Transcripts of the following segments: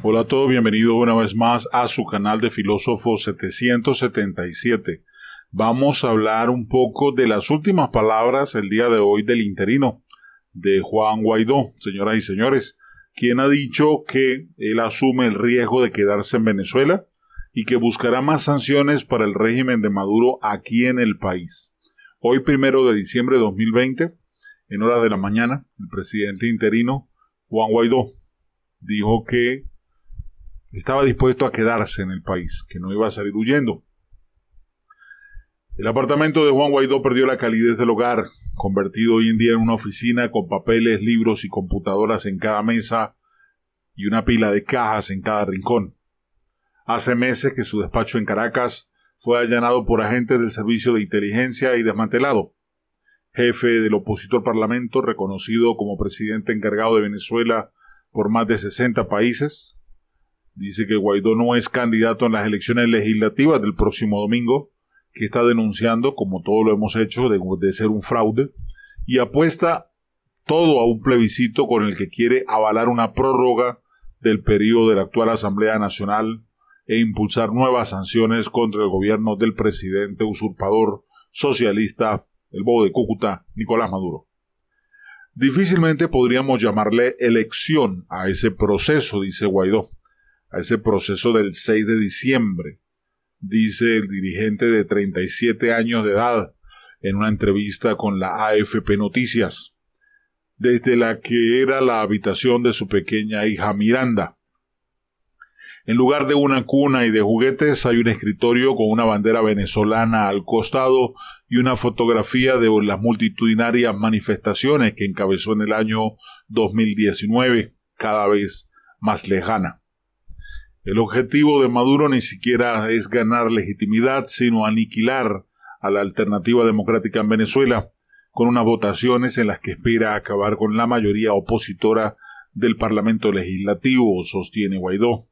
Hola a todos, bienvenido una vez más a su canal de Filósofo 777. Vamos a hablar un poco de las últimas palabras el día de hoy del interino, de Juan Guaidó, señoras y señores, quien ha dicho que él asume el riesgo de quedarse en Venezuela y que buscará más sanciones para el régimen de Maduro aquí en el país. Hoy, primero de diciembre de 2020, en horas de la mañana, el presidente interino Juan Guaidó dijo que estaba dispuesto a quedarse en el país, que no iba a salir huyendo. El apartamento de Juan Guaidó perdió la calidez del hogar, convertido hoy en día en una oficina con papeles, libros y computadoras en cada mesa y una pila de cajas en cada rincón. Hace meses que su despacho en Caracas fue allanado por agentes del Servicio de Inteligencia y desmantelado. Jefe del opositor parlamento, reconocido como presidente encargado de Venezuela por más de 60 países, Dice que Guaidó no es candidato en las elecciones legislativas del próximo domingo, que está denunciando, como todos lo hemos hecho, de, de ser un fraude, y apuesta todo a un plebiscito con el que quiere avalar una prórroga del periodo de la actual Asamblea Nacional e impulsar nuevas sanciones contra el gobierno del presidente usurpador socialista, el bobo de Cúcuta, Nicolás Maduro. Difícilmente podríamos llamarle elección a ese proceso, dice Guaidó a ese proceso del 6 de diciembre, dice el dirigente de 37 años de edad en una entrevista con la AFP Noticias, desde la que era la habitación de su pequeña hija Miranda. En lugar de una cuna y de juguetes hay un escritorio con una bandera venezolana al costado y una fotografía de las multitudinarias manifestaciones que encabezó en el año 2019, cada vez más lejana. El objetivo de Maduro ni siquiera es ganar legitimidad, sino aniquilar a la alternativa democrática en Venezuela, con unas votaciones en las que espera acabar con la mayoría opositora del Parlamento Legislativo, sostiene Guaidó.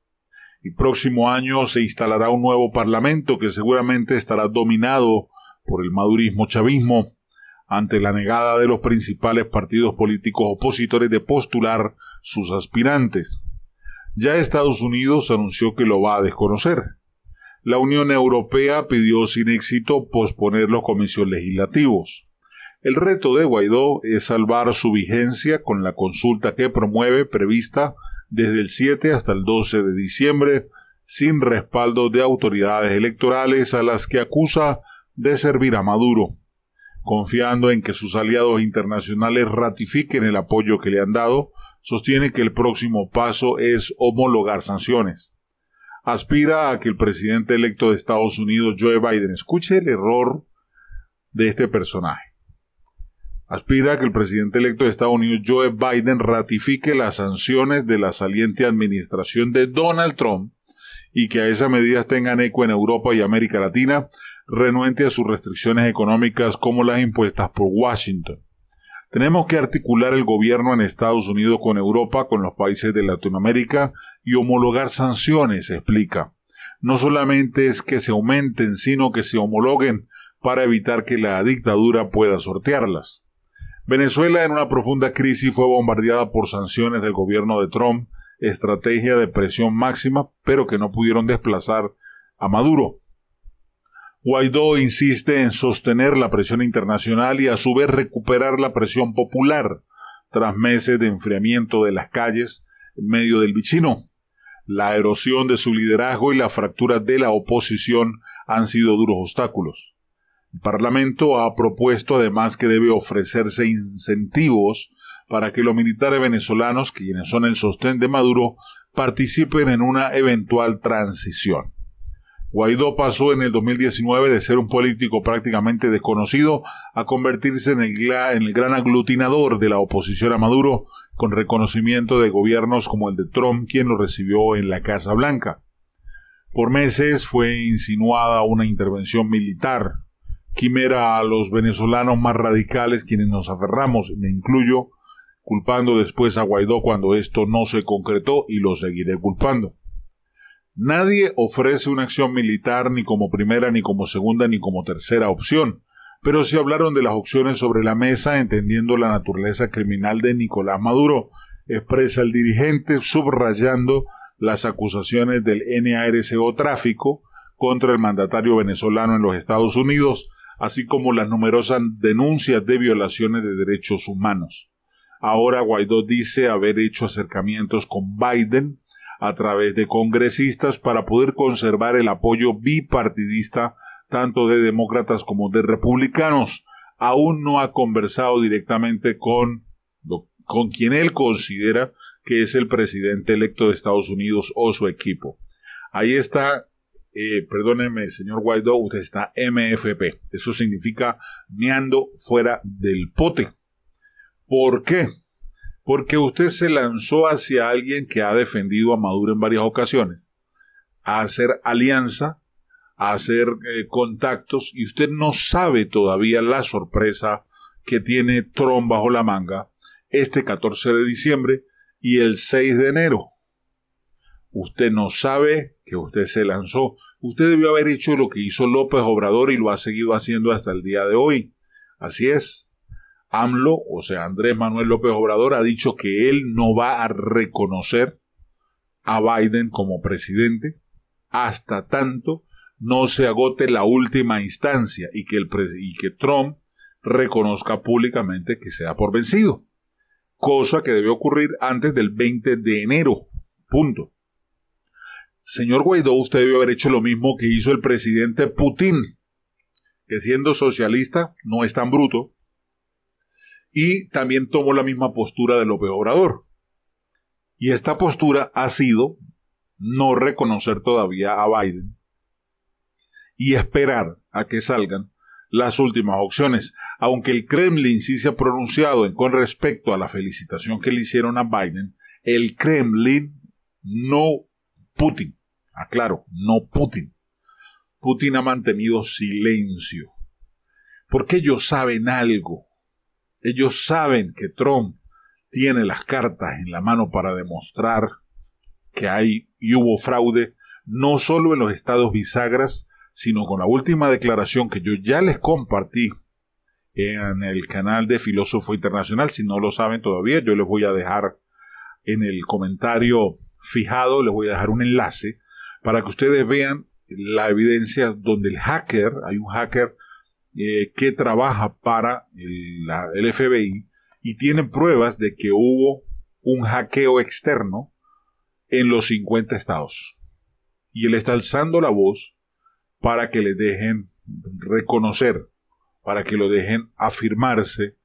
El próximo año se instalará un nuevo Parlamento que seguramente estará dominado por el madurismo-chavismo, ante la negada de los principales partidos políticos opositores de postular sus aspirantes ya Estados Unidos anunció que lo va a desconocer. La Unión Europea pidió sin éxito posponer los comicios legislativos. El reto de Guaidó es salvar su vigencia con la consulta que promueve prevista desde el 7 hasta el 12 de diciembre, sin respaldo de autoridades electorales a las que acusa de servir a Maduro confiando en que sus aliados internacionales ratifiquen el apoyo que le han dado, sostiene que el próximo paso es homologar sanciones. Aspira a que el presidente electo de Estados Unidos, Joe Biden, escuche el error de este personaje. Aspira a que el presidente electo de Estados Unidos, Joe Biden, ratifique las sanciones de la saliente administración de Donald Trump y que a esas medidas tengan eco en Europa y América Latina, renuente a sus restricciones económicas como las impuestas por Washington. Tenemos que articular el gobierno en Estados Unidos con Europa, con los países de Latinoamérica y homologar sanciones, explica. No solamente es que se aumenten, sino que se homologuen para evitar que la dictadura pueda sortearlas. Venezuela en una profunda crisis fue bombardeada por sanciones del gobierno de Trump, estrategia de presión máxima, pero que no pudieron desplazar a Maduro. Guaidó insiste en sostener la presión internacional y a su vez recuperar la presión popular tras meses de enfriamiento de las calles en medio del vicino. La erosión de su liderazgo y la fractura de la oposición han sido duros obstáculos. El Parlamento ha propuesto además que debe ofrecerse incentivos para que los militares venezolanos, quienes son el sostén de Maduro, participen en una eventual transición. Guaidó pasó en el 2019 de ser un político prácticamente desconocido a convertirse en el, gran aglutinador de la oposición a Maduro, con reconocimiento de gobiernos como el de Trump, quien lo recibió en la Casa Blanca. Por meses fue insinuada una intervención militar, quimera a los venezolanos más radicales quienes nos aferramos, me incluyo, culpando después a Guaidó cuando esto no se concretó y lo seguiré culpando. Nadie ofrece una acción militar ni como primera, ni como segunda, ni como tercera opción, pero sí hablaron de las opciones sobre la mesa, entendiendo la naturaleza criminal de Nicolás Maduro, expresa el dirigente, subrayando las acusaciones del NARCO tráfico contra el mandatario venezolano en los Estados Unidos, así como las numerosas denuncias de violaciones de derechos humanos. Ahora Guaidó dice haber hecho acercamientos con Biden, a través de congresistas para poder conservar el apoyo bipartidista tanto de demócratas como de republicanos. Aún no ha conversado directamente con, con quien él considera que es el presidente electo de Estados Unidos o su equipo. Ahí está, eh, perdónenme, señor Guaidó, usted está MFP. Eso significa meando fuera del pote. ¿Por qué? porque usted se lanzó hacia alguien que ha defendido a Maduro en varias ocasiones, a hacer alianza, a hacer eh, contactos, y usted no sabe todavía la sorpresa que tiene Trump bajo la manga este 14 de diciembre y el 6 de enero. Usted no sabe que usted se lanzó. Usted debió haber hecho lo que hizo López Obrador y lo ha seguido haciendo hasta el día de hoy. Así es, AMLO, o sea, Andrés Manuel López Obrador, ha dicho que él no va a reconocer a Biden como presidente hasta tanto no se agote la última instancia y que, el que Trump reconozca públicamente que sea por vencido, cosa que debe ocurrir antes del 20 de enero. Punto. Señor Guaidó, usted debe haber hecho lo mismo que hizo el presidente Putin, que siendo socialista no es tan bruto, y también tomó la misma postura de López Obrador. Y esta postura ha sido no reconocer todavía a Biden y esperar a que salgan las últimas opciones, aunque el Kremlin sí se ha pronunciado con respecto a la felicitación que le hicieron a Biden, el Kremlin no Putin, aclaro, no Putin. Putin ha mantenido silencio, porque ellos saben algo, ellos saben que Trump tiene las cartas en la mano para demostrar que hay y hubo fraude, no solo en los estados bisagras, sino con la última declaración que yo ya les compartí en el canal de Filósofo Internacional. Si no lo saben todavía, yo les voy a dejar en el comentario fijado, les voy a dejar un enlace para que ustedes vean la evidencia donde el hacker, hay un hacker eh, que trabaja para el, la, FBI y tiene pruebas de que hubo un hackeo externo en los 50 estados. Y él está alzando la voz para que le dejen reconocer, para que lo dejen afirmarse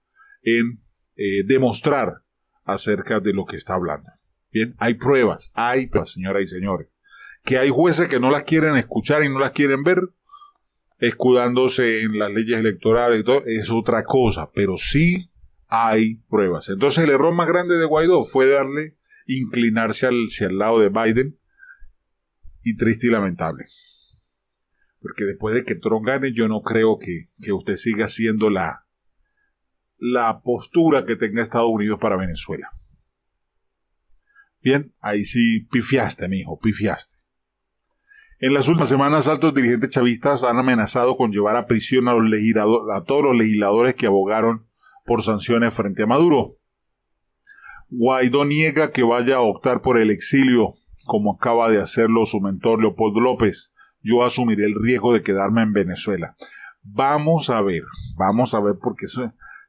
en eh, demostrar acerca de lo que está hablando. Bien, hay pruebas, hay pruebas, señoras y señores. Que hay jueces que no las quieren escuchar y no las quieren ver, escudándose en las leyes electorales es otra cosa, pero sí hay pruebas. Entonces el error más grande de Guaidó fue darle, inclinarse hacia el lado de Biden y triste y lamentable. Porque después de que Trump gane, yo no creo que, usted siga siendo la, la postura que tenga Estados Unidos para Venezuela. Bien, ahí sí pifiaste, mi hijo, pifiaste. En las últimas semanas, altos dirigentes chavistas han amenazado con llevar a prisión a, los a todos los legisladores que abogaron por sanciones frente a Maduro. Guaidó niega que vaya a optar por el exilio, como acaba de hacerlo su mentor Leopoldo López. Yo asumiré el riesgo de quedarme en Venezuela. Vamos a ver, vamos a ver, porque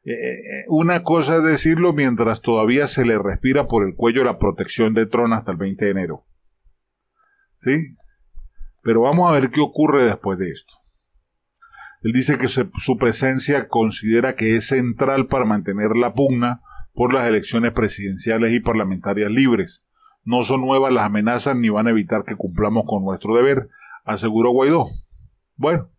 eh, eh, una cosa es decirlo mientras todavía se le respira por el cuello la protección de Tron hasta el 20 de enero. ¿Sí? Pero vamos a ver qué ocurre después de esto. Él dice que su presencia considera que es central para mantener la pugna por las elecciones presidenciales y parlamentarias libres. No son nuevas las amenazas ni van a evitar que cumplamos con nuestro deber, aseguró Guaidó. Bueno,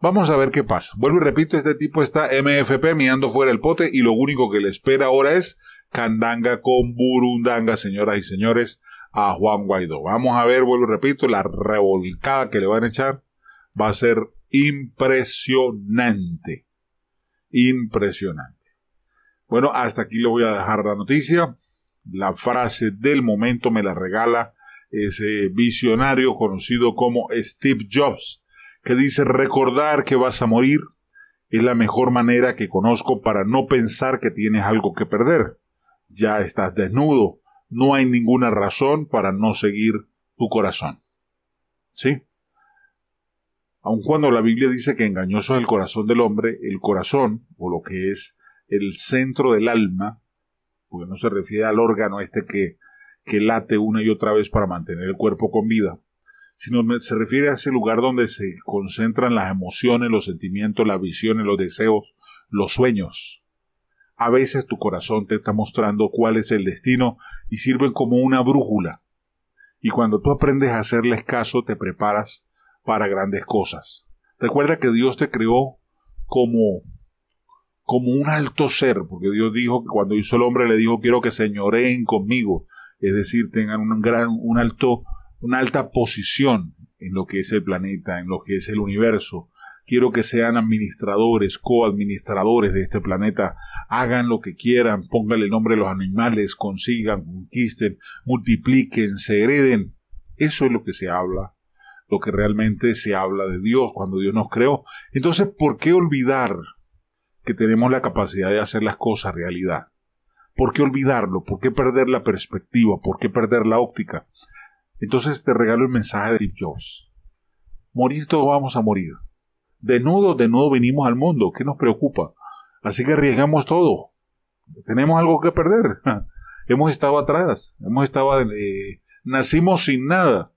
vamos a ver qué pasa. Vuelvo y repito, este tipo está MFP mirando fuera el pote y lo único que le espera ahora es candanga con burundanga, señoras y señores, a Juan Guaidó. Vamos a ver, vuelvo y repito, la revolcada que le van a echar va a ser impresionante. Impresionante. Bueno, hasta aquí le voy a dejar la noticia. La frase del momento me la regala ese visionario conocido como Steve Jobs, que dice recordar que vas a morir es la mejor manera que conozco para no pensar que tienes algo que perder. Ya estás desnudo, no hay ninguna razón para no seguir tu corazón. ¿Sí? Aun cuando la Biblia dice que engañoso es el corazón del hombre, el corazón, o lo que es el centro del alma, porque no se refiere al órgano este que, que late una y otra vez para mantener el cuerpo con vida, sino se refiere a ese lugar donde se concentran las emociones, los sentimientos, las visiones, los deseos, los sueños. A veces tu corazón te está mostrando cuál es el destino y sirven como una brújula. Y cuando tú aprendes a hacerles caso, te preparas para grandes cosas. Recuerda que Dios te creó como como un alto ser, porque Dios dijo que cuando hizo el hombre le dijo quiero que señoreen conmigo, es decir, tengan un gran, un alto, una alta posición en lo que es el planeta, en lo que es el universo, quiero que sean administradores, coadministradores de este planeta, hagan lo que quieran, pónganle nombre a los animales, consigan, conquisten, multipliquen, se hereden. Eso es lo que se habla, lo que realmente se habla de Dios cuando Dios nos creó. Entonces, ¿por qué olvidar que tenemos la capacidad de hacer las cosas realidad? ¿Por qué olvidarlo? ¿Por qué perder la perspectiva? ¿Por qué perder la óptica? Entonces te regalo el mensaje de Steve Jobs. Morir todos vamos a morir. De nudo, de nudo venimos al mundo. ¿Qué nos preocupa? Así que arriesgamos todo. Tenemos algo que perder. hemos estado atrás. Hemos estado. Eh, nacimos sin nada.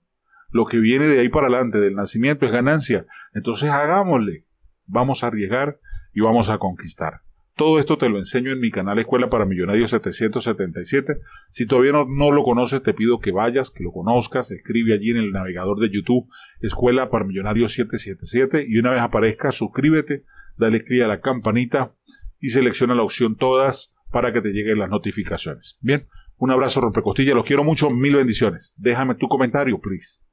Lo que viene de ahí para adelante, del nacimiento, es ganancia. Entonces hagámosle. Vamos a arriesgar y vamos a conquistar. Todo esto te lo enseño en mi canal Escuela para Millonarios 777. Si todavía no, lo conoces, te pido que vayas, que lo conozcas. Escribe allí en el navegador de YouTube Escuela para Millonarios 777 y una vez aparezca, suscríbete, dale clic a la campanita y selecciona la opción todas para que te lleguen las notificaciones. Bien, un abrazo rompecostilla, los quiero mucho, mil bendiciones. Déjame tu comentario, please.